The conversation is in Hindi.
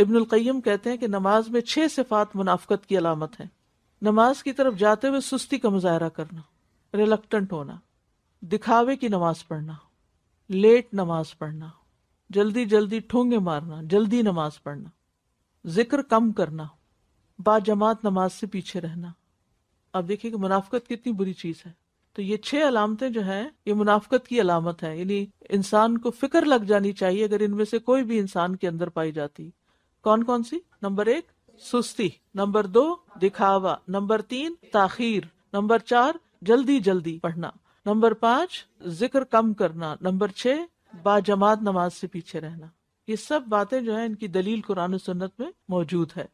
इब्नुल कय्यम कहते हैं कि नमाज में छह सिफात मुनाफकत की अलामत है नमाज की तरफ जाते हुए सुस्ती का मुजाहरा करना रिलक्टेंट होना दिखावे की नमाज पढ़ना लेट नमाज पढ़ना जल्दी जल्दी ठोंगे मारना जल्दी नमाज पढ़ना जिक्र कम करना बाजमात नमाज से पीछे रहना अब देखिए कि मुनाफकत कितनी बुरी चीज है तो ये छह अलामतें जो हैं ये मुनाफकत की अलामत है यानी इंसान को फिक्र लग जानी चाहिए अगर इनमें से कोई भी इंसान के अंदर पाई जाती कौन कौन सी नंबर एक सुस्ती नंबर दो दिखावा नंबर तीन ताखीर नंबर चार जल्दी जल्दी पढ़ना नंबर पाँच जिक्र कम करना नंबर छह बाजमात नमाज से पीछे रहना ये सब बातें जो है इनकी दलील कुरान सुन्नत में मौजूद है